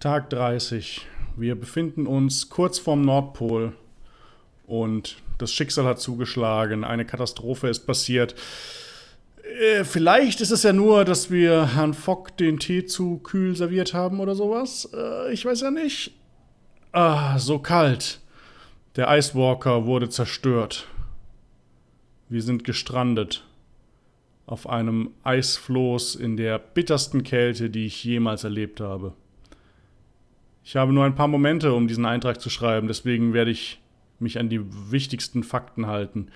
Tag 30. Wir befinden uns kurz vorm Nordpol und das Schicksal hat zugeschlagen. Eine Katastrophe ist passiert. Äh, vielleicht ist es ja nur, dass wir Herrn Fock den Tee zu kühl serviert haben oder sowas. Äh, ich weiß ja nicht. Ah, so kalt. Der Icewalker wurde zerstört. Wir sind gestrandet. Auf einem Eisfloß in der bittersten Kälte, die ich jemals erlebt habe. Ich habe nur ein paar Momente, um diesen Eintrag zu schreiben, deswegen werde ich mich an die wichtigsten Fakten halten.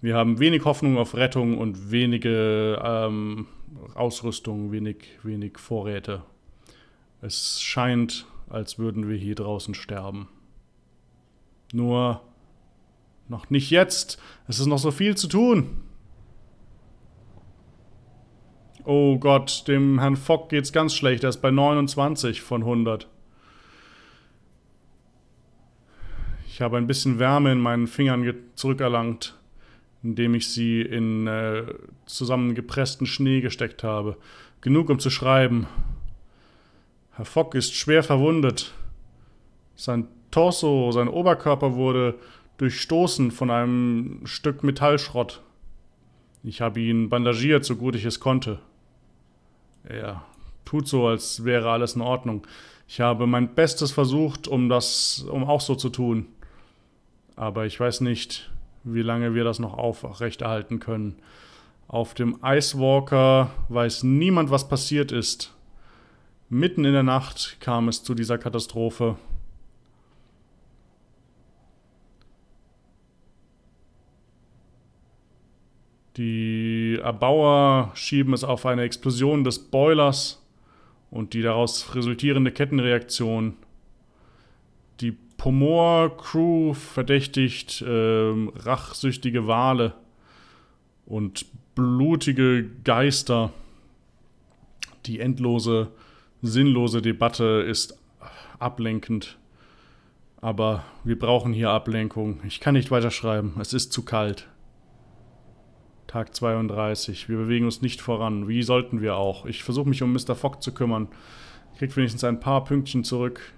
Wir haben wenig Hoffnung auf Rettung und wenige ähm, Ausrüstung, wenig, wenig Vorräte. Es scheint, als würden wir hier draußen sterben. Nur noch nicht jetzt. Es ist noch so viel zu tun. Oh Gott, dem Herrn Fock geht's ganz schlecht. Er ist bei 29 von 100. Ich habe ein bisschen Wärme in meinen Fingern zurückerlangt, indem ich sie in äh, zusammengepressten Schnee gesteckt habe. Genug, um zu schreiben. Herr Fock ist schwer verwundet. Sein Torso, sein Oberkörper wurde durchstoßen von einem Stück Metallschrott. Ich habe ihn bandagiert, so gut ich es konnte. Er tut so, als wäre alles in Ordnung. Ich habe mein Bestes versucht, um das, um auch so zu tun. Aber ich weiß nicht, wie lange wir das noch aufrechterhalten können. Auf dem Icewalker weiß niemand, was passiert ist. Mitten in der Nacht kam es zu dieser Katastrophe. Die Erbauer schieben es auf eine Explosion des Boilers und die daraus resultierende Kettenreaktion. Die Pomor-Crew verdächtigt ähm, rachsüchtige Wale und blutige Geister. Die endlose, sinnlose Debatte ist ablenkend. Aber wir brauchen hier Ablenkung. Ich kann nicht weiterschreiben. Es ist zu kalt. Tag 32. Wir bewegen uns nicht voran. Wie sollten wir auch? Ich versuche mich um Mr. Fogg zu kümmern. Kriegt wenigstens ein paar Pünktchen zurück.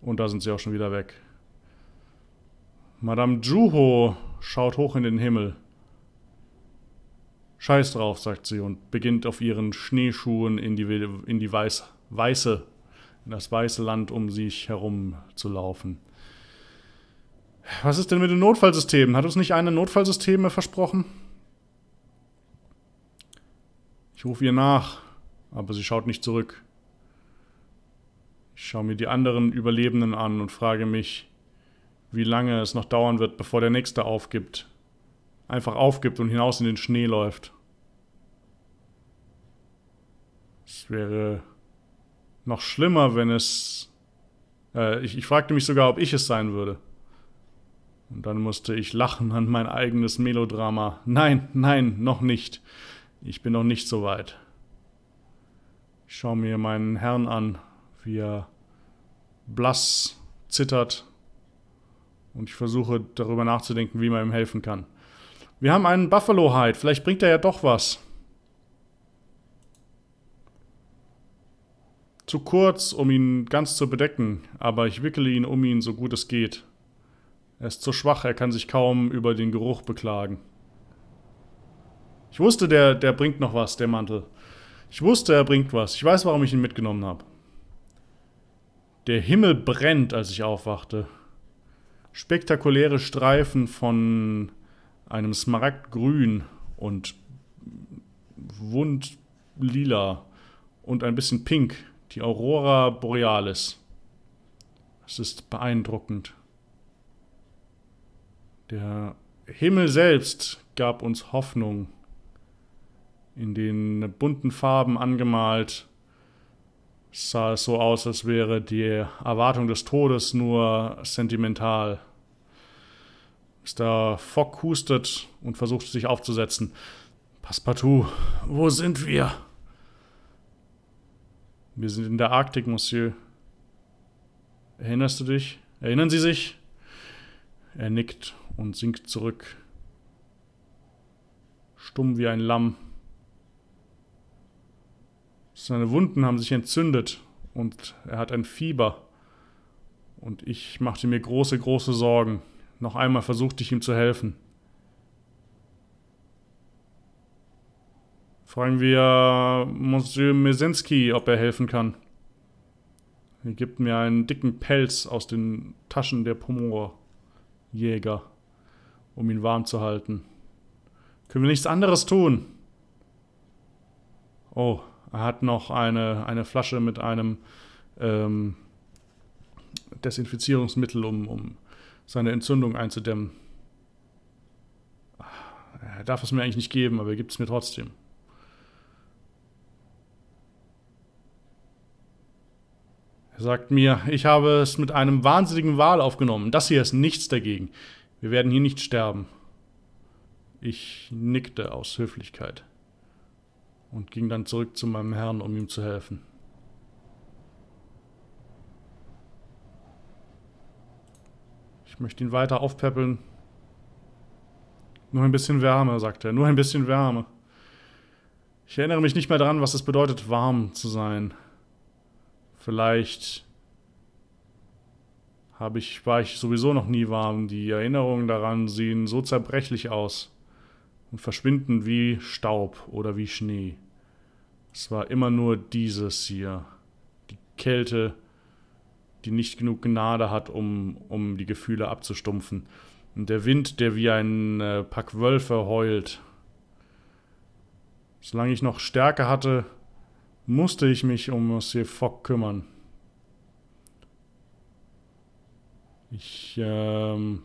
Und da sind sie auch schon wieder weg. Madame Juho schaut hoch in den Himmel. Scheiß drauf, sagt sie und beginnt auf ihren Schneeschuhen in die, in die Weiß, weiße, in das weiße Land um sich herum zu laufen. Was ist denn mit den Notfallsystemen? Hat uns nicht einer Notfallsysteme versprochen? Ich rufe ihr nach, aber sie schaut nicht zurück schaue mir die anderen Überlebenden an und frage mich, wie lange es noch dauern wird, bevor der nächste aufgibt. Einfach aufgibt und hinaus in den Schnee läuft. Es wäre noch schlimmer, wenn es... Äh, ich, ich fragte mich sogar, ob ich es sein würde. Und dann musste ich lachen an mein eigenes Melodrama. Nein, nein, noch nicht. Ich bin noch nicht so weit. Ich schaue mir meinen Herrn an wie er blass zittert. Und ich versuche darüber nachzudenken, wie man ihm helfen kann. Wir haben einen Buffalo-Hide. Vielleicht bringt er ja doch was. Zu kurz, um ihn ganz zu bedecken, aber ich wickele ihn um ihn so gut es geht. Er ist zu schwach, er kann sich kaum über den Geruch beklagen. Ich wusste, der, der bringt noch was, der Mantel. Ich wusste, er bringt was. Ich weiß, warum ich ihn mitgenommen habe. Der Himmel brennt, als ich aufwachte. Spektakuläre Streifen von einem Smaragdgrün und Wundlila und ein bisschen Pink. Die Aurora Borealis. Es ist beeindruckend. Der Himmel selbst gab uns Hoffnung. In den bunten Farben angemalt es sah es so aus, als wäre die Erwartung des Todes nur sentimental. Mr. Fogg hustet und versucht sich aufzusetzen. Passepartout, wo sind wir? Wir sind in der Arktik, Monsieur. Erinnerst du dich? Erinnern Sie sich? Er nickt und sinkt zurück. Stumm wie ein Lamm seine Wunden haben sich entzündet und er hat ein Fieber. Und ich machte mir große, große Sorgen. Noch einmal versuchte ich ihm zu helfen. Fragen wir Monsieur Mesensky, ob er helfen kann. Er gibt mir einen dicken Pelz aus den Taschen der Pomor-Jäger, um ihn warm zu halten. Können wir nichts anderes tun? Oh, er hat noch eine, eine Flasche mit einem ähm, Desinfizierungsmittel, um, um seine Entzündung einzudämmen. Er ah, darf es mir eigentlich nicht geben, aber er gibt es mir trotzdem. Er sagt mir, ich habe es mit einem wahnsinnigen Wal aufgenommen. Das hier ist nichts dagegen. Wir werden hier nicht sterben. Ich nickte aus Höflichkeit und ging dann zurück zu meinem Herrn, um ihm zu helfen. Ich möchte ihn weiter aufpäppeln. Nur ein bisschen Wärme, sagte er. Nur ein bisschen Wärme. Ich erinnere mich nicht mehr daran, was es bedeutet, warm zu sein. Vielleicht habe ich, war ich sowieso noch nie warm. Die Erinnerungen daran sehen so zerbrechlich aus und verschwinden wie Staub oder wie Schnee. Es war immer nur dieses hier, die Kälte, die nicht genug Gnade hat, um, um die Gefühle abzustumpfen. Und der Wind, der wie ein äh, Pack Wölfe heult. Solange ich noch Stärke hatte, musste ich mich um Monsieur Fogg kümmern. Ich ähm,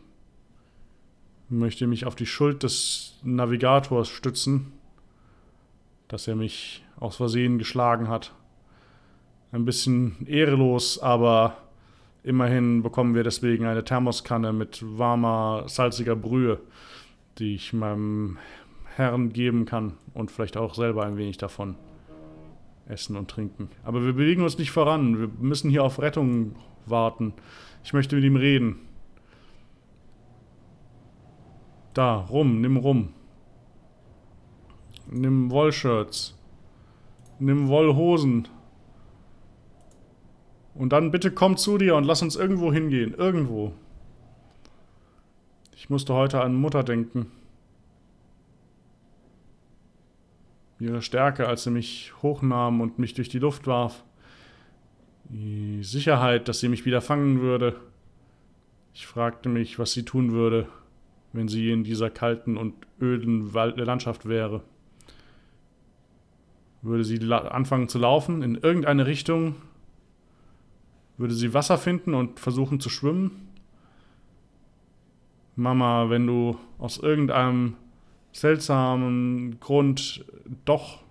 möchte mich auf die Schuld des Navigators stützen, dass er mich aus Versehen geschlagen hat. Ein bisschen ehrelos, aber immerhin bekommen wir deswegen eine Thermoskanne mit warmer, salziger Brühe, die ich meinem Herrn geben kann und vielleicht auch selber ein wenig davon essen und trinken. Aber wir bewegen uns nicht voran. Wir müssen hier auf Rettung warten. Ich möchte mit ihm reden. Da, rum, nimm rum. Nimm Wollshirts. Nimm Wollhosen. Und dann bitte komm zu dir und lass uns irgendwo hingehen. Irgendwo. Ich musste heute an Mutter denken. Ihre Stärke, als sie mich hochnahm und mich durch die Luft warf. Die Sicherheit, dass sie mich wieder fangen würde. Ich fragte mich, was sie tun würde wenn sie in dieser kalten und öden äh, Landschaft wäre. Würde sie anfangen zu laufen in irgendeine Richtung, würde sie Wasser finden und versuchen zu schwimmen. Mama, wenn du aus irgendeinem seltsamen Grund doch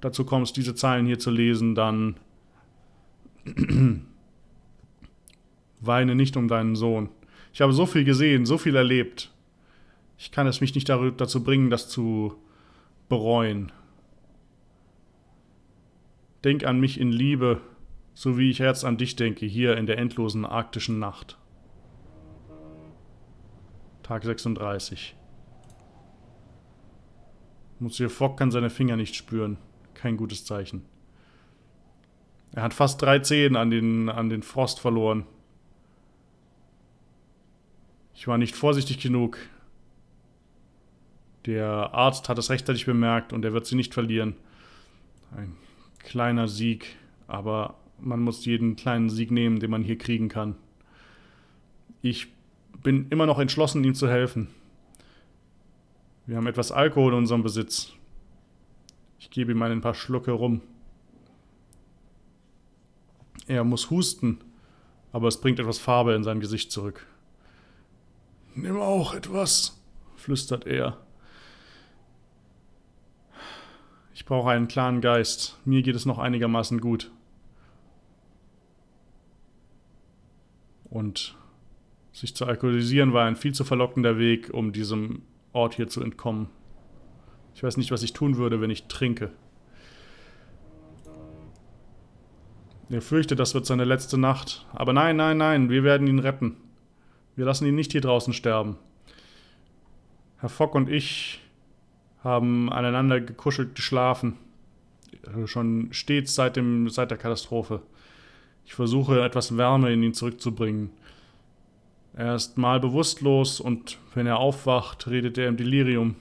dazu kommst, diese Zeilen hier zu lesen, dann weine nicht um deinen Sohn. Ich habe so viel gesehen, so viel erlebt. Ich kann es mich nicht dazu bringen, das zu bereuen. Denk an mich in Liebe, so wie ich jetzt an dich denke, hier in der endlosen arktischen Nacht. Tag 36. Monsieur Fogg kann seine Finger nicht spüren. Kein gutes Zeichen. Er hat fast drei Zehen an den, an den Frost verloren. Ich war nicht vorsichtig genug. Der Arzt hat es rechtzeitig bemerkt und er wird sie nicht verlieren. Ein kleiner Sieg, aber man muss jeden kleinen Sieg nehmen, den man hier kriegen kann. Ich bin immer noch entschlossen, ihm zu helfen. Wir haben etwas Alkohol in unserem Besitz. Ich gebe ihm ein paar Schlucke rum. Er muss husten, aber es bringt etwas Farbe in sein Gesicht zurück. Nimm auch etwas, flüstert er. Ich brauche einen klaren Geist. Mir geht es noch einigermaßen gut. Und sich zu alkoholisieren war ein viel zu verlockender Weg, um diesem Ort hier zu entkommen. Ich weiß nicht, was ich tun würde, wenn ich trinke. Er fürchtet, das wird seine letzte Nacht. Aber nein, nein, nein, wir werden ihn retten. Wir lassen ihn nicht hier draußen sterben. Herr Fock und ich haben aneinander gekuschelt geschlafen. Also schon stets seit, dem, seit der Katastrophe. Ich versuche, etwas Wärme in ihn zurückzubringen. Er ist mal bewusstlos und wenn er aufwacht, redet er im Delirium.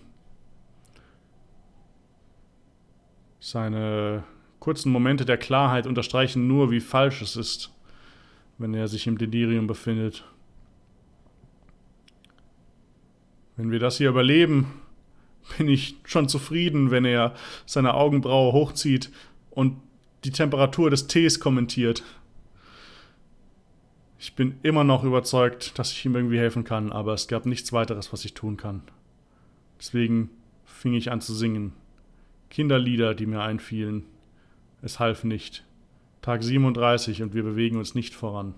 Seine kurzen Momente der Klarheit unterstreichen nur, wie falsch es ist, wenn er sich im Delirium befindet. Wenn wir das hier überleben, bin ich schon zufrieden, wenn er seine Augenbraue hochzieht und die Temperatur des Tees kommentiert. Ich bin immer noch überzeugt, dass ich ihm irgendwie helfen kann, aber es gab nichts weiteres, was ich tun kann. Deswegen fing ich an zu singen. Kinderlieder, die mir einfielen. Es half nicht. Tag 37 und wir bewegen uns nicht voran.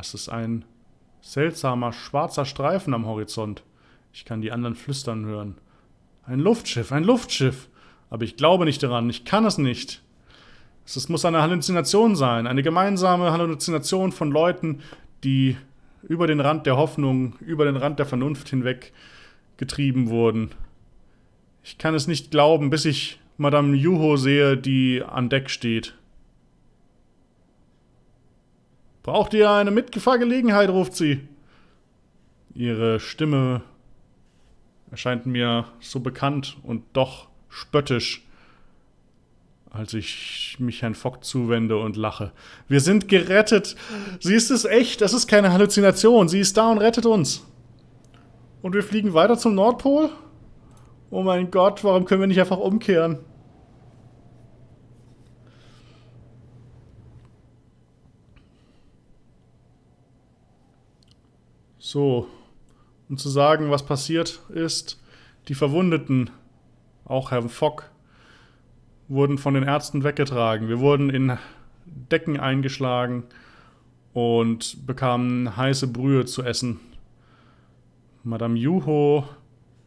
Es ist ein seltsamer schwarzer Streifen am Horizont. Ich kann die anderen flüstern hören. Ein Luftschiff, ein Luftschiff. Aber ich glaube nicht daran, ich kann es nicht. Es muss eine Halluzination sein, eine gemeinsame Halluzination von Leuten, die über den Rand der Hoffnung, über den Rand der Vernunft hinweg getrieben wurden. Ich kann es nicht glauben, bis ich Madame Juho sehe, die an Deck steht. Braucht ihr eine Mitgefahrgelegenheit, ruft sie. Ihre Stimme erscheint mir so bekannt und doch spöttisch, als ich mich Herrn Fock zuwende und lache. Wir sind gerettet. Sie ist es echt. Das ist keine Halluzination. Sie ist da und rettet uns. Und wir fliegen weiter zum Nordpol? Oh mein Gott, warum können wir nicht einfach umkehren? So, um zu sagen, was passiert ist, die Verwundeten, auch Herrn Fock, wurden von den Ärzten weggetragen. Wir wurden in Decken eingeschlagen und bekamen heiße Brühe zu essen. Madame Juho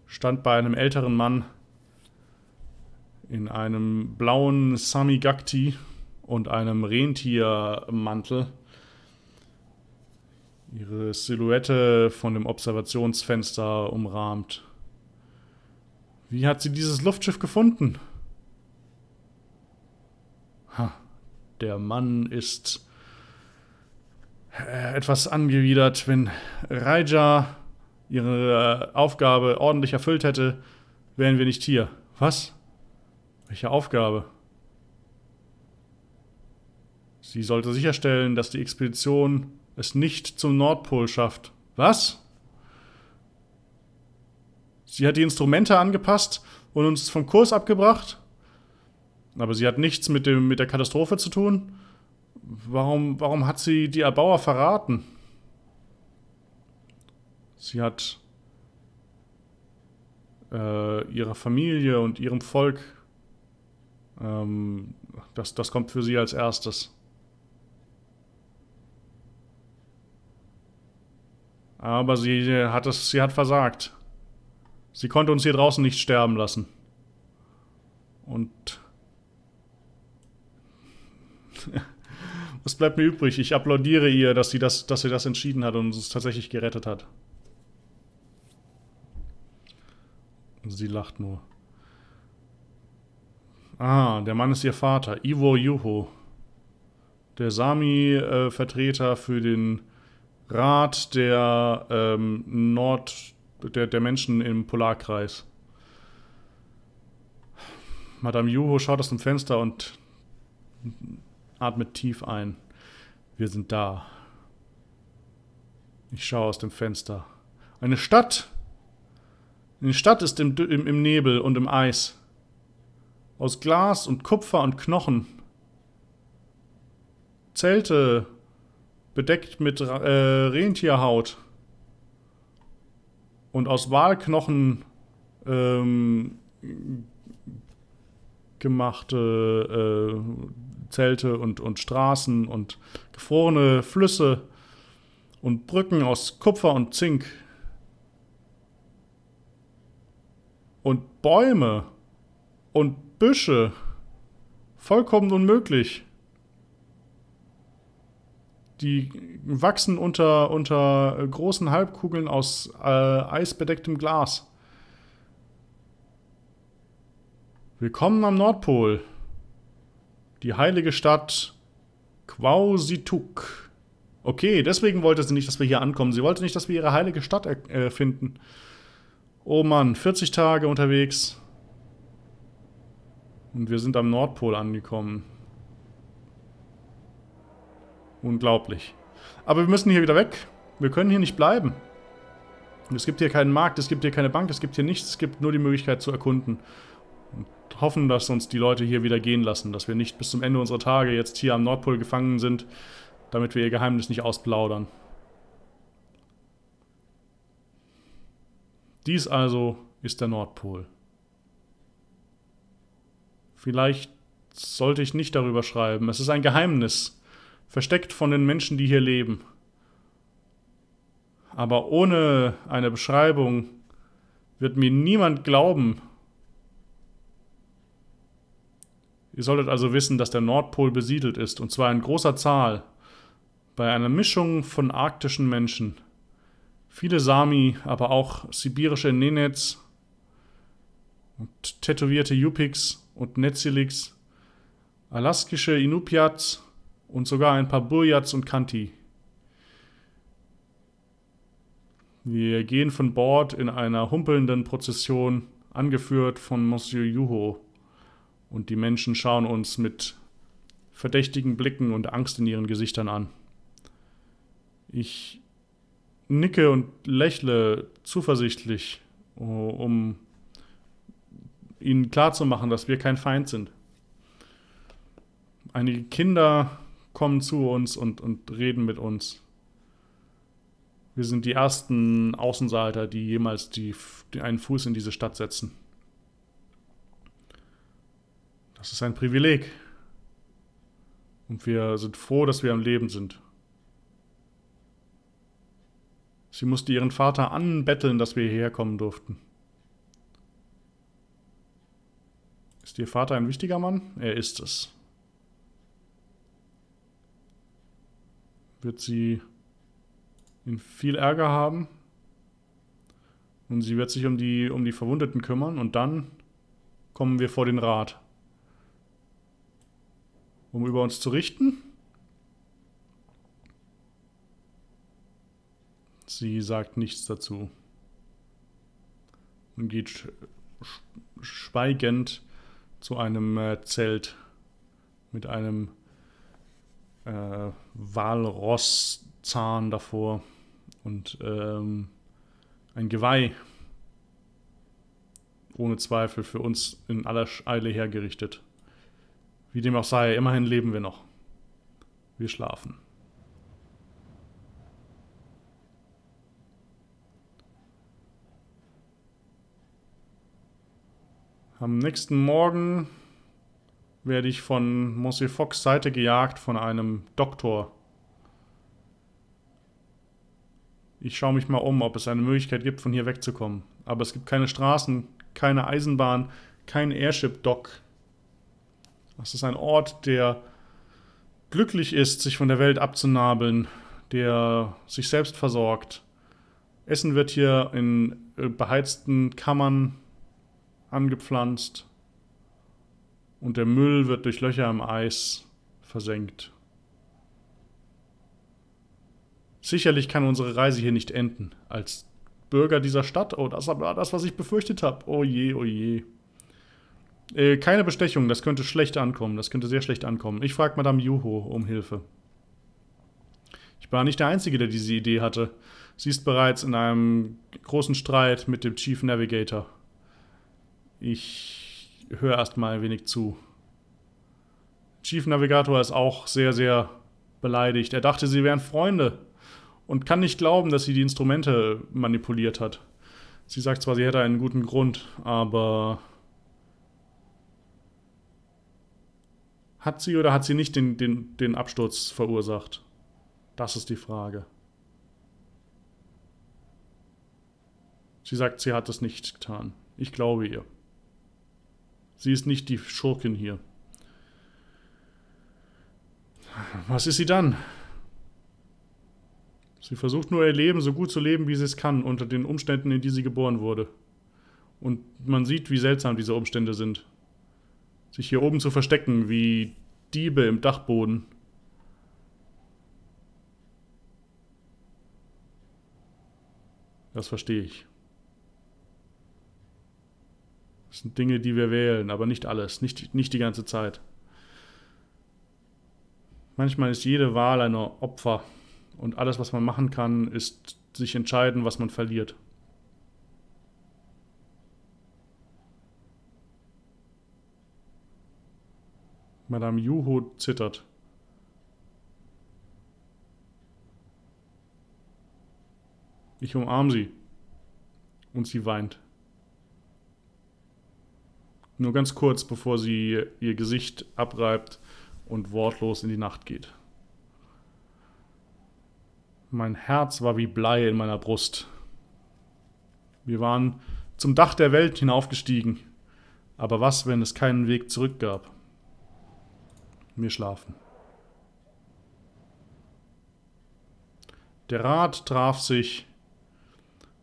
stand bei einem älteren Mann in einem blauen Samigakti und einem Rentiermantel ihre Silhouette von dem Observationsfenster umrahmt. Wie hat sie dieses Luftschiff gefunden? Ha, der Mann ist äh, etwas angewidert, wenn Raija ihre Aufgabe ordentlich erfüllt hätte, wären wir nicht hier. Was? Welche Aufgabe? Sie sollte sicherstellen, dass die Expedition es nicht zum Nordpol schafft. Was? Sie hat die Instrumente angepasst und uns vom Kurs abgebracht. Aber sie hat nichts mit, dem, mit der Katastrophe zu tun. Warum, warum hat sie die Erbauer verraten? Sie hat äh, ihrer Familie und ihrem Volk. Ähm, das, das kommt für sie als erstes. Aber sie äh, hat es, sie hat versagt. Sie konnte uns hier draußen nicht sterben lassen. Und was bleibt mir übrig? Ich applaudiere ihr, dass sie das, dass sie das entschieden hat und uns tatsächlich gerettet hat. Sie lacht nur. Ah, der Mann ist ihr Vater, Ivo Juho. Der Sami-Vertreter äh, für den Rat der ähm, Nord der, der Menschen im Polarkreis. Madame Juho schaut aus dem Fenster und atmet tief ein. Wir sind da. Ich schaue aus dem Fenster. Eine Stadt. Eine Stadt ist im, im, im Nebel und im Eis. Aus Glas und Kupfer und Knochen. Zelte bedeckt mit äh, Rentierhaut und aus Wahlknochen ähm, gemachte äh, Zelte und, und Straßen und gefrorene Flüsse und Brücken aus Kupfer und Zink. Und Bäume und Büsche. Vollkommen unmöglich die wachsen unter, unter großen Halbkugeln aus äh, eisbedecktem Glas. Willkommen am Nordpol. Die heilige Stadt Quausituk. Okay, deswegen wollte sie nicht, dass wir hier ankommen. Sie wollte nicht, dass wir ihre heilige Stadt äh, Oh Mann, 40 Tage unterwegs. Und wir sind am Nordpol angekommen. Unglaublich. Aber wir müssen hier wieder weg. Wir können hier nicht bleiben. Es gibt hier keinen Markt, es gibt hier keine Bank, es gibt hier nichts. Es gibt nur die Möglichkeit zu erkunden. Und hoffen, dass uns die Leute hier wieder gehen lassen. Dass wir nicht bis zum Ende unserer Tage jetzt hier am Nordpol gefangen sind. Damit wir ihr Geheimnis nicht ausplaudern. Dies also ist der Nordpol. Vielleicht sollte ich nicht darüber schreiben. Es ist ein Geheimnis versteckt von den Menschen, die hier leben. Aber ohne eine Beschreibung wird mir niemand glauben. Ihr solltet also wissen, dass der Nordpol besiedelt ist, und zwar in großer Zahl, bei einer Mischung von arktischen Menschen. Viele Sami, aber auch sibirische Nenets und tätowierte Yupiks und Netzilix, alaskische Inupiats, und sogar ein paar Billards und Kanti. Wir gehen von Bord in einer humpelnden Prozession, angeführt von Monsieur Juho. Und die Menschen schauen uns mit verdächtigen Blicken und Angst in ihren Gesichtern an. Ich nicke und lächle zuversichtlich, um ihnen klarzumachen, dass wir kein Feind sind. Einige Kinder kommen zu uns und, und reden mit uns. Wir sind die ersten Außenseiter, die jemals die, die einen Fuß in diese Stadt setzen. Das ist ein Privileg. Und wir sind froh, dass wir am Leben sind. Sie musste ihren Vater anbetteln, dass wir hierher kommen durften. Ist ihr Vater ein wichtiger Mann? Er ist es. wird sie in viel Ärger haben. Und sie wird sich um die, um die Verwundeten kümmern und dann kommen wir vor den Rat. Um über uns zu richten. Sie sagt nichts dazu. Und geht schweigend zu einem äh, Zelt mit einem äh, Walrosszahn davor und ähm, ein Geweih. Ohne Zweifel für uns in aller Eile hergerichtet. Wie dem auch sei, immerhin leben wir noch. Wir schlafen. Am nächsten Morgen werde ich von Monsieur Fox Seite gejagt von einem Doktor. Ich schaue mich mal um, ob es eine Möglichkeit gibt, von hier wegzukommen. Aber es gibt keine Straßen, keine Eisenbahn, kein Airship-Dock. Das ist ein Ort, der glücklich ist, sich von der Welt abzunabeln, der sich selbst versorgt. Essen wird hier in beheizten Kammern angepflanzt. Und der Müll wird durch Löcher im Eis versenkt. Sicherlich kann unsere Reise hier nicht enden. Als Bürger dieser Stadt. Oh, das war das, was ich befürchtet habe. Oh je, oh je. Äh, keine Bestechung, das könnte schlecht ankommen. Das könnte sehr schlecht ankommen. Ich frage Madame Juho um Hilfe. Ich war nicht der Einzige, der diese Idee hatte. Sie ist bereits in einem großen Streit mit dem Chief Navigator. Ich höre erstmal ein wenig zu. Chief Navigator ist auch sehr, sehr beleidigt. Er dachte, sie wären Freunde und kann nicht glauben, dass sie die Instrumente manipuliert hat. Sie sagt zwar, sie hätte einen guten Grund, aber hat sie oder hat sie nicht den, den, den Absturz verursacht? Das ist die Frage. Sie sagt, sie hat es nicht getan. Ich glaube ihr. Sie ist nicht die Schurkin hier. Was ist sie dann? Sie versucht nur ihr Leben so gut zu leben, wie sie es kann, unter den Umständen, in die sie geboren wurde. Und man sieht, wie seltsam diese Umstände sind. Sich hier oben zu verstecken, wie Diebe im Dachboden. Das verstehe ich. Das sind Dinge, die wir wählen, aber nicht alles, nicht, nicht die ganze Zeit. Manchmal ist jede Wahl ein Opfer und alles, was man machen kann, ist sich entscheiden, was man verliert. Madame Juho zittert. Ich umarme sie. Und sie weint. Nur ganz kurz, bevor sie ihr Gesicht abreibt und wortlos in die Nacht geht. Mein Herz war wie Blei in meiner Brust. Wir waren zum Dach der Welt hinaufgestiegen. Aber was, wenn es keinen Weg zurück gab? Wir schlafen. Der Rat traf sich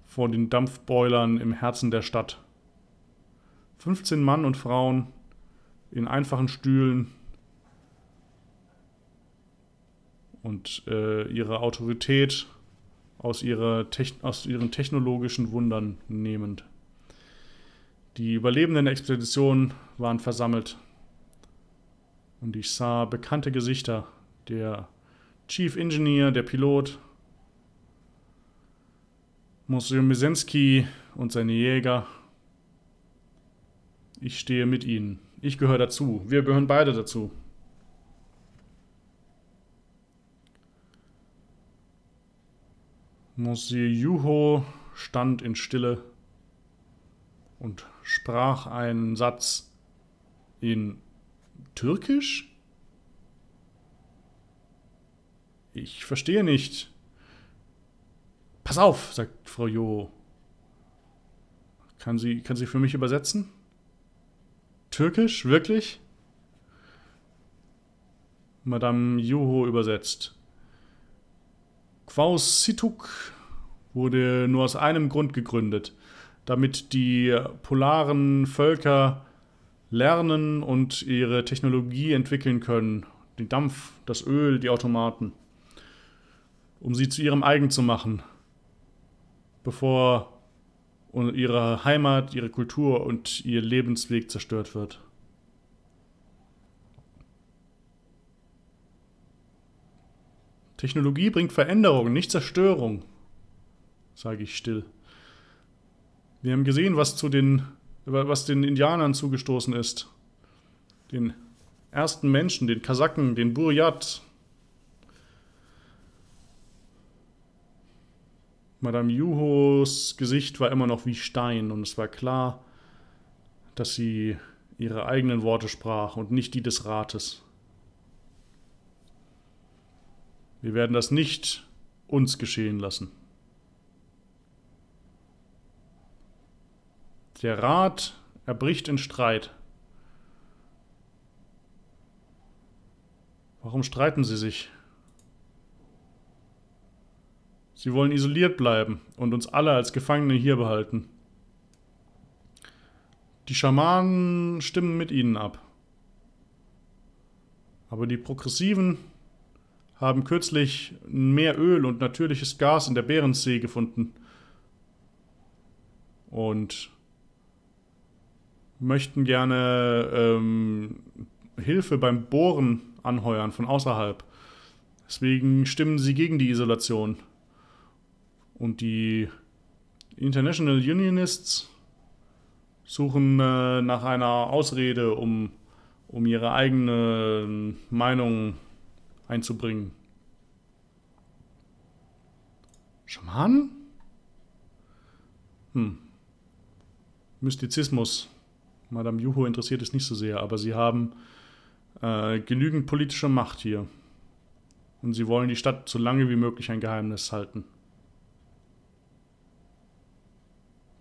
vor den Dampfboilern im Herzen der Stadt. 15 Mann und Frauen in einfachen Stühlen und äh, ihre Autorität aus, ihrer aus ihren technologischen Wundern nehmend. Die Überlebenden der Expedition waren versammelt und ich sah bekannte Gesichter, der Chief Engineer, der Pilot, Monsieur Misensky und seine Jäger ich stehe mit ihnen. Ich gehöre dazu. Wir gehören beide dazu. Monsieur Juho stand in Stille und sprach einen Satz in Türkisch? Ich verstehe nicht. Pass auf, sagt Frau Joho. Kann sie, kann sie für mich übersetzen? Türkisch, wirklich? Madame Juho übersetzt. Quaus Situk wurde nur aus einem Grund gegründet, damit die polaren Völker lernen und ihre Technologie entwickeln können, den Dampf, das Öl, die Automaten, um sie zu ihrem eigen zu machen, bevor und ihre Heimat, ihre Kultur und ihr Lebensweg zerstört wird. Technologie bringt Veränderung, nicht Zerstörung, sage ich still. Wir haben gesehen, was, zu den, was den Indianern zugestoßen ist. Den ersten Menschen, den Kasaken, den Buryat, Madame Juhos Gesicht war immer noch wie Stein und es war klar, dass sie ihre eigenen Worte sprach und nicht die des Rates. Wir werden das nicht uns geschehen lassen. Der Rat erbricht in Streit. Warum streiten sie sich? Sie wollen isoliert bleiben und uns alle als Gefangene hier behalten. Die Schamanen stimmen mit ihnen ab. Aber die Progressiven haben kürzlich mehr Öl und natürliches Gas in der Bärensee gefunden. Und möchten gerne ähm, Hilfe beim Bohren anheuern von außerhalb. Deswegen stimmen sie gegen die Isolation. Und die International Unionists suchen äh, nach einer Ausrede, um, um ihre eigene ähm, Meinung einzubringen. Schamanen? Hm. Mystizismus. Madame Juho interessiert es nicht so sehr, aber sie haben äh, genügend politische Macht hier. Und sie wollen die Stadt so lange wie möglich ein Geheimnis halten.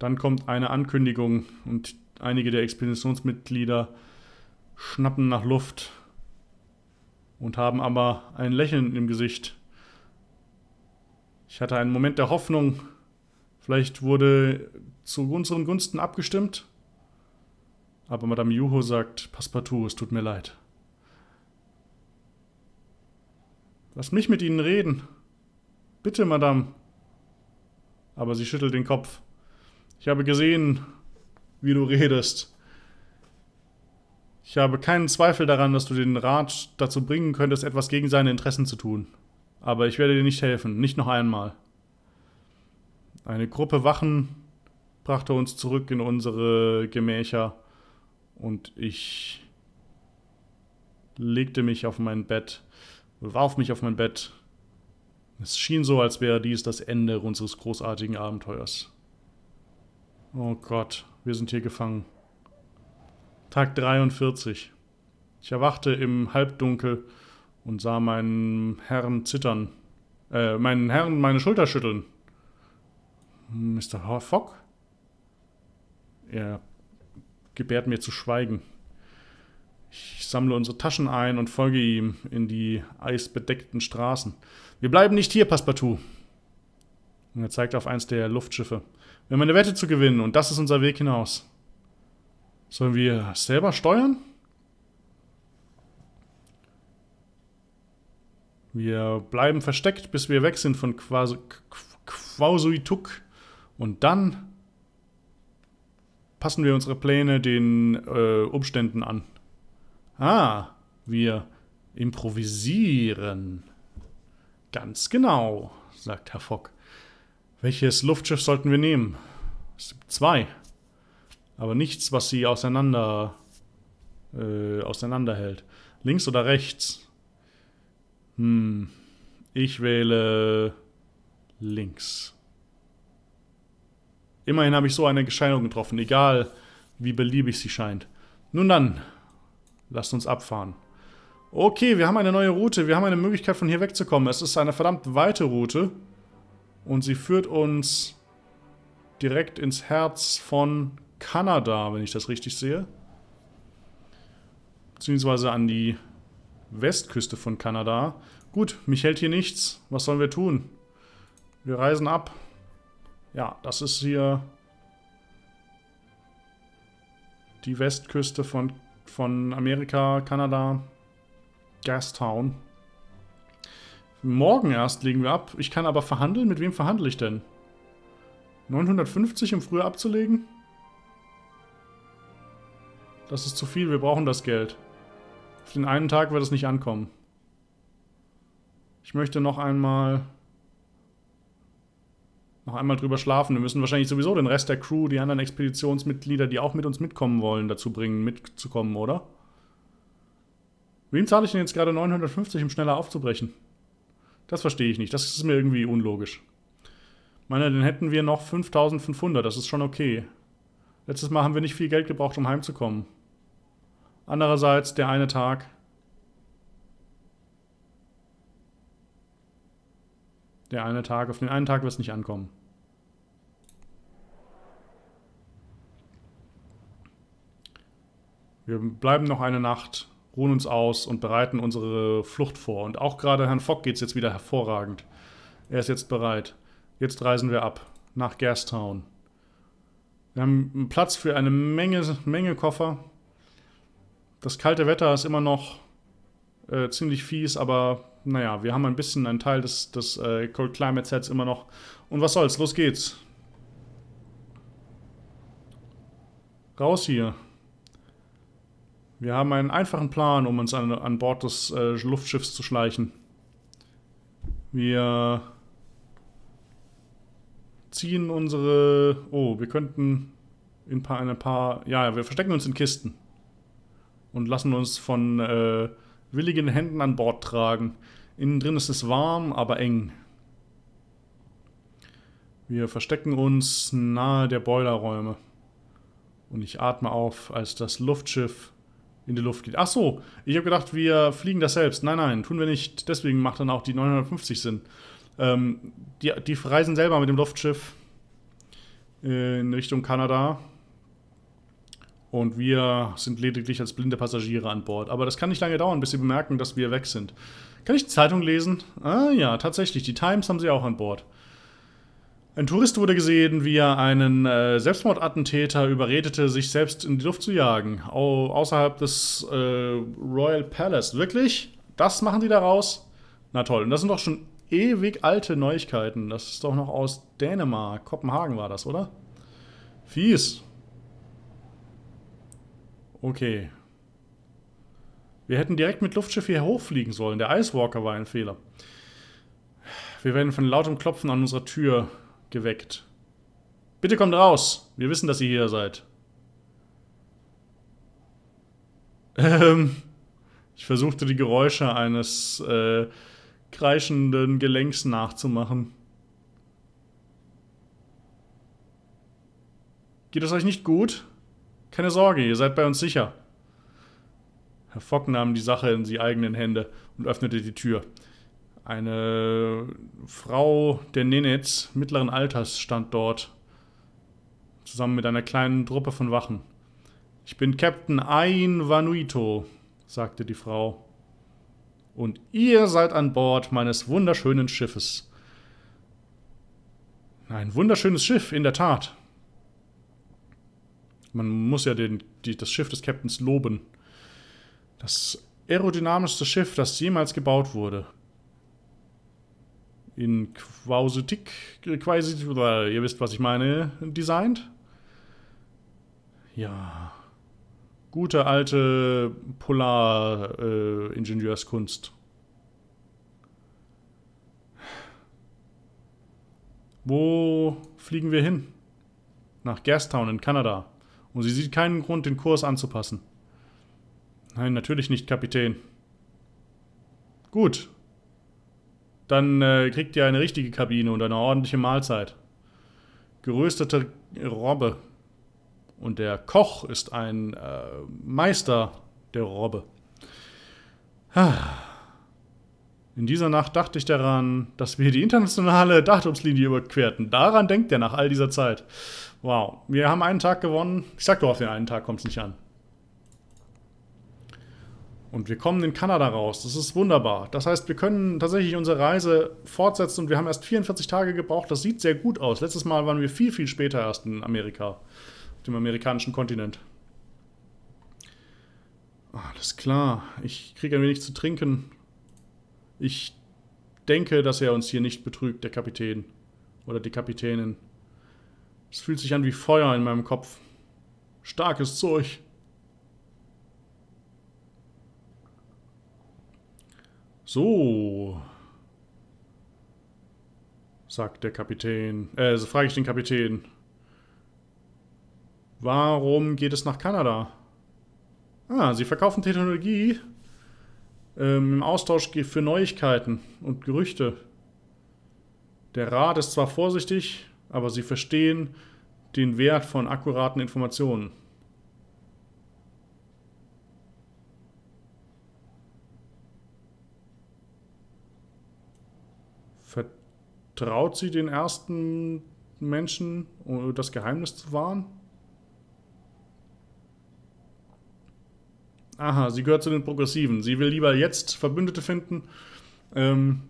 Dann kommt eine Ankündigung und einige der Expeditionsmitglieder schnappen nach Luft und haben aber ein Lächeln im Gesicht. Ich hatte einen Moment der Hoffnung, vielleicht wurde zu unseren Gunsten abgestimmt. Aber Madame Juho sagt, Passepartout, es tut mir leid. Lass mich mit Ihnen reden. Bitte, Madame. Aber sie schüttelt den Kopf. Ich habe gesehen, wie du redest. Ich habe keinen Zweifel daran, dass du den Rat dazu bringen könntest, etwas gegen seine Interessen zu tun. Aber ich werde dir nicht helfen, nicht noch einmal. Eine Gruppe Wachen brachte uns zurück in unsere Gemächer und ich legte mich auf mein Bett, warf mich auf mein Bett. Es schien so, als wäre dies das Ende unseres großartigen Abenteuers. Oh Gott, wir sind hier gefangen. Tag 43. Ich erwachte im Halbdunkel und sah meinen Herrn zittern. Äh, meinen Herrn meine Schulter schütteln. Mr. Fogg? Er gebärt mir zu schweigen. Ich sammle unsere Taschen ein und folge ihm in die eisbedeckten Straßen. Wir bleiben nicht hier, Passepartout. Und er zeigt auf eins der Luftschiffe. Wir haben eine Wette zu gewinnen und das ist unser Weg hinaus. Sollen wir selber steuern? Wir bleiben versteckt, bis wir weg sind von Quasuituk. Und dann passen wir unsere Pläne den äh, Umständen an. Ah, wir improvisieren. Ganz genau, sagt Herr Fock. Welches Luftschiff sollten wir nehmen? Es gibt zwei. Aber nichts, was sie auseinander äh, auseinanderhält. Links oder rechts? Hm. Ich wähle links. Immerhin habe ich so eine Entscheidung getroffen, egal wie beliebig sie scheint. Nun dann, lasst uns abfahren. Okay, wir haben eine neue Route. Wir haben eine Möglichkeit, von hier wegzukommen. Es ist eine verdammt weite Route. Und sie führt uns direkt ins Herz von Kanada, wenn ich das richtig sehe. Beziehungsweise an die Westküste von Kanada. Gut, mich hält hier nichts. Was sollen wir tun? Wir reisen ab. Ja, das ist hier die Westküste von, von Amerika, Kanada, Gastown. Morgen erst legen wir ab. Ich kann aber verhandeln. Mit wem verhandle ich denn? 950, um früher abzulegen? Das ist zu viel. Wir brauchen das Geld. Auf den einen Tag wird es nicht ankommen. Ich möchte noch einmal... Noch einmal drüber schlafen. Wir müssen wahrscheinlich sowieso den Rest der Crew, die anderen Expeditionsmitglieder, die auch mit uns mitkommen wollen, dazu bringen, mitzukommen, oder? Wem zahle ich denn jetzt gerade 950, um schneller aufzubrechen? Das verstehe ich nicht. Das ist mir irgendwie unlogisch. Meine, dann hätten wir noch 5500. Das ist schon okay. Letztes Mal haben wir nicht viel Geld gebraucht, um heimzukommen. Andererseits der eine Tag. Der eine Tag. Auf den einen Tag wird es nicht ankommen. Wir bleiben noch eine Nacht ruhen uns aus und bereiten unsere Flucht vor. Und auch gerade Herrn Fock geht es jetzt wieder hervorragend. Er ist jetzt bereit. Jetzt reisen wir ab nach Gerstown. Wir haben Platz für eine Menge, Menge Koffer. Das kalte Wetter ist immer noch äh, ziemlich fies, aber naja, wir haben ein bisschen einen Teil des, des äh, Cold Climate Sets immer noch. Und was soll's, los geht's. Raus hier. Wir haben einen einfachen Plan, um uns an, an Bord des äh, Luftschiffs zu schleichen. Wir ziehen unsere... Oh, wir könnten in ein paar, ein paar... Ja, wir verstecken uns in Kisten. Und lassen uns von äh, willigen Händen an Bord tragen. Innen drin ist es warm, aber eng. Wir verstecken uns nahe der Boilerräume. Und ich atme auf, als das Luftschiff in die Luft geht. Ach so, ich habe gedacht, wir fliegen das selbst. Nein, nein, tun wir nicht. Deswegen macht dann auch die 950 Sinn. Ähm, die, die reisen selber mit dem Luftschiff äh, in Richtung Kanada. Und wir sind lediglich als blinde Passagiere an Bord. Aber das kann nicht lange dauern, bis sie bemerken, dass wir weg sind. Kann ich die Zeitung lesen? Ah ja, tatsächlich. Die Times haben sie auch an Bord. Ein Tourist wurde gesehen, wie er einen äh, Selbstmordattentäter überredete, sich selbst in die Luft zu jagen. Au außerhalb des äh, Royal Palace. Wirklich? Das machen die daraus? Na toll. Und das sind doch schon ewig alte Neuigkeiten. Das ist doch noch aus Dänemark. Kopenhagen war das, oder? Fies. Okay. Wir hätten direkt mit Luftschiff hier hochfliegen sollen. Der Icewalker war ein Fehler. Wir werden von lautem Klopfen an unserer Tür geweckt. Bitte kommt raus. Wir wissen, dass ihr hier seid. Ähm, ich versuchte die Geräusche eines äh, kreischenden Gelenks nachzumachen. Geht es euch nicht gut? Keine Sorge, ihr seid bei uns sicher. Herr Fock nahm die Sache in die eigenen Hände und öffnete die Tür. Eine Frau der Nenets mittleren Alters stand dort, zusammen mit einer kleinen Truppe von Wachen. Ich bin Captain Ain Vanuito, sagte die Frau. Und ihr seid an Bord meines wunderschönen Schiffes. Ein wunderschönes Schiff, in der Tat. Man muss ja den, die, das Schiff des Captains loben. Das aerodynamischste Schiff, das jemals gebaut wurde in Quasitik, Quasi, oder ihr wisst, was ich meine, designt. Ja. Gute alte Polar-Ingenieurskunst. Äh, Wo fliegen wir hin? Nach Gastown in Kanada. Und sie sieht keinen Grund, den Kurs anzupassen. Nein, natürlich nicht, Kapitän. Gut, dann äh, kriegt ihr eine richtige Kabine und eine ordentliche Mahlzeit. Geröstete Robbe. Und der Koch ist ein äh, Meister der Robbe. In dieser Nacht dachte ich daran, dass wir die internationale Datumslinie überquerten. Daran denkt er nach all dieser Zeit. Wow, wir haben einen Tag gewonnen. Ich sag doch, auf den einen Tag kommt es nicht an. Und wir kommen in Kanada raus. Das ist wunderbar. Das heißt, wir können tatsächlich unsere Reise fortsetzen und wir haben erst 44 Tage gebraucht. Das sieht sehr gut aus. Letztes Mal waren wir viel, viel später erst in Amerika, auf dem amerikanischen Kontinent. Alles klar. Ich kriege ein wenig zu trinken. Ich denke, dass er uns hier nicht betrügt, der Kapitän. Oder die Kapitänin. Es fühlt sich an wie Feuer in meinem Kopf. Starkes Zeug. So, sagt der Kapitän. Äh, also frage ich den Kapitän. Warum geht es nach Kanada? Ah, sie verkaufen Technologie ähm, im Austausch für Neuigkeiten und Gerüchte. Der Rat ist zwar vorsichtig, aber sie verstehen den Wert von akkuraten Informationen. Traut sie den ersten Menschen, das Geheimnis zu wahren? Aha, sie gehört zu den Progressiven. Sie will lieber jetzt Verbündete finden, ähm,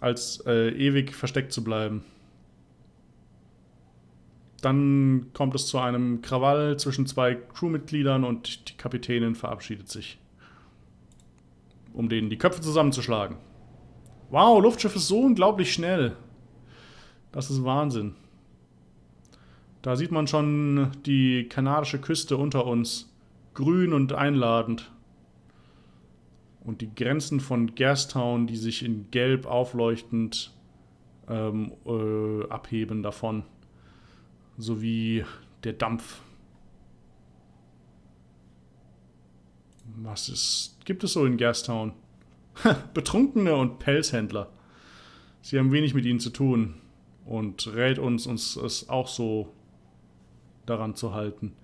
als äh, ewig versteckt zu bleiben. Dann kommt es zu einem Krawall zwischen zwei Crewmitgliedern und die Kapitänin verabschiedet sich, um denen die Köpfe zusammenzuschlagen. Wow, Luftschiff ist so unglaublich schnell. Das ist Wahnsinn. Da sieht man schon die kanadische Küste unter uns. Grün und einladend. Und die Grenzen von Gerstown, die sich in gelb aufleuchtend ähm, äh, abheben davon. Sowie der Dampf. Was ist, gibt es so in Gerstown? Betrunkene und Pelzhändler. Sie haben wenig mit ihnen zu tun und rät uns, uns es auch so daran zu halten.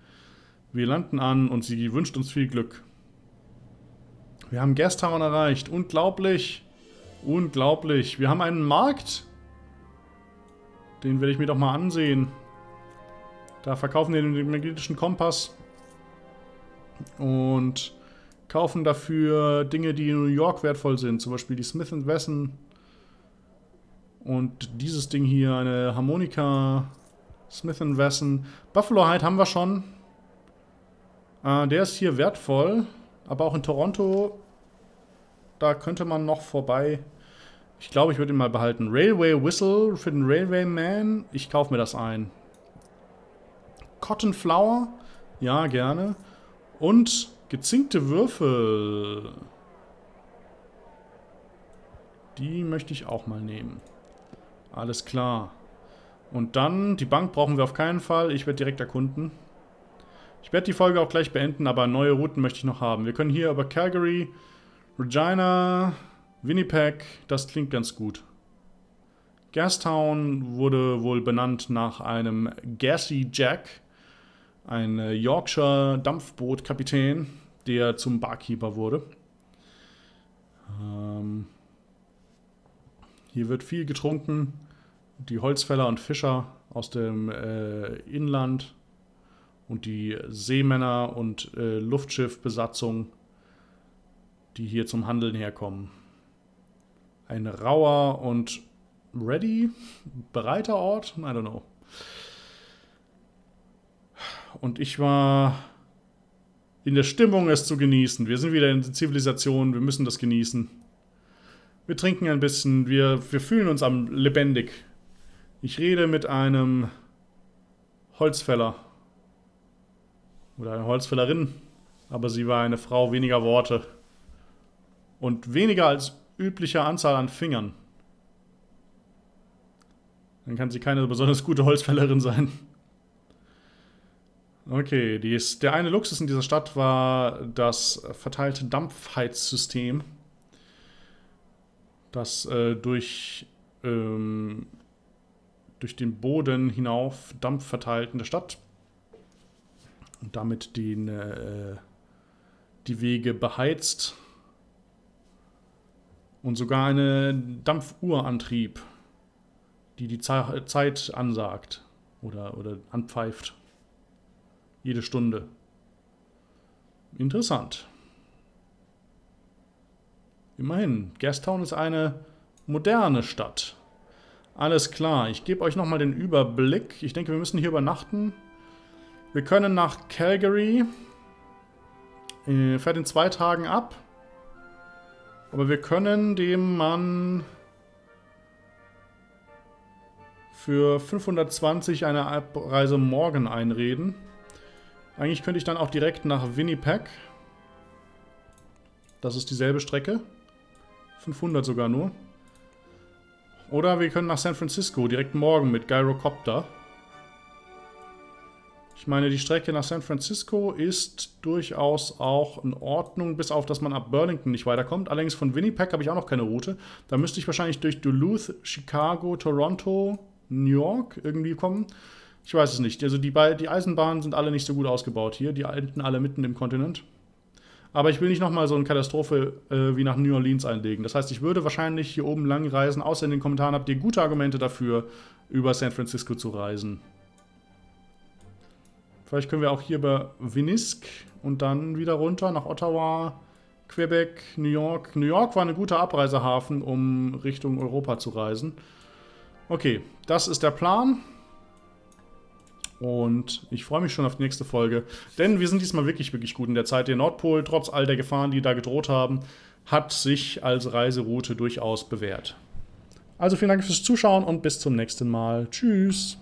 Wir landen an und sie wünscht uns viel Glück. Wir haben Gersthauen erreicht. Unglaublich. Unglaublich. Wir haben einen Markt. Den werde ich mir doch mal ansehen. Da verkaufen wir den magnetischen Kompass. Und kaufen dafür Dinge, die in New York wertvoll sind, zum Beispiel die Smith Wesson und dieses Ding hier, eine Harmonika Smith Wesson. Buffalo Hide haben wir schon. Äh, der ist hier wertvoll, aber auch in Toronto, da könnte man noch vorbei. Ich glaube, ich würde ihn mal behalten. Railway Whistle für den Railway Man. Ich kaufe mir das ein. Cotton Flower. Ja, gerne. Und Gezinkte Würfel. Die möchte ich auch mal nehmen. Alles klar. Und dann, die Bank brauchen wir auf keinen Fall. Ich werde direkt erkunden. Ich werde die Folge auch gleich beenden, aber neue Routen möchte ich noch haben. Wir können hier über Calgary, Regina, Winnipeg, das klingt ganz gut. Gastown wurde wohl benannt nach einem Gassy Jack ein äh, Yorkshire dampfboot kapitän der zum Barkeeper wurde. Ähm, hier wird viel getrunken. Die Holzfäller und Fischer aus dem äh, Inland und die Seemänner und äh, Luftschiffbesatzung, die hier zum Handeln herkommen. Ein rauer und ready, bereiter Ort? I don't know und ich war in der Stimmung, es zu genießen. Wir sind wieder in der Zivilisation, wir müssen das genießen. Wir trinken ein bisschen, wir, wir fühlen uns am lebendig. Ich rede mit einem Holzfäller. Oder einer Holzfällerin. Aber sie war eine Frau weniger Worte. Und weniger als üblicher Anzahl an Fingern. Dann kann sie keine besonders gute Holzfällerin sein. Okay, dies, der eine Luxus in dieser Stadt war das verteilte Dampfheizsystem, das äh, durch, ähm, durch den Boden hinauf Dampf verteilt in der Stadt und damit den, äh, die Wege beheizt und sogar eine Dampfuhr antrieb, die die Zeit ansagt oder, oder anpfeift jede Stunde. Interessant. Immerhin, Gastown ist eine moderne Stadt. Alles klar, ich gebe euch nochmal den Überblick. Ich denke, wir müssen hier übernachten. Wir können nach Calgary. Äh, fährt in zwei Tagen ab. Aber wir können dem Mann für 520 eine Abreise morgen einreden. Eigentlich könnte ich dann auch direkt nach Winnipeg. Das ist dieselbe Strecke. 500 sogar nur. Oder wir können nach San Francisco, direkt morgen mit Gyrocopter. Ich meine, die Strecke nach San Francisco ist durchaus auch in Ordnung, bis auf, dass man ab Burlington nicht weiterkommt. Allerdings von Winnipeg habe ich auch noch keine Route. Da müsste ich wahrscheinlich durch Duluth, Chicago, Toronto, New York irgendwie kommen. Ich weiß es nicht. Also die, die Eisenbahnen sind alle nicht so gut ausgebaut hier. Die enden alle mitten im Kontinent. Aber ich will nicht nochmal so eine Katastrophe äh, wie nach New Orleans einlegen. Das heißt, ich würde wahrscheinlich hier oben lang reisen, außer in den Kommentaren habt ihr gute Argumente dafür, über San Francisco zu reisen. Vielleicht können wir auch hier über Venisk und dann wieder runter nach Ottawa, Quebec, New York. New York war ein guter Abreisehafen, um Richtung Europa zu reisen. Okay, das ist der Plan. Und ich freue mich schon auf die nächste Folge. Denn wir sind diesmal wirklich, wirklich gut in der Zeit. Der Nordpol, trotz all der Gefahren, die da gedroht haben, hat sich als Reiseroute durchaus bewährt. Also vielen Dank fürs Zuschauen und bis zum nächsten Mal. Tschüss.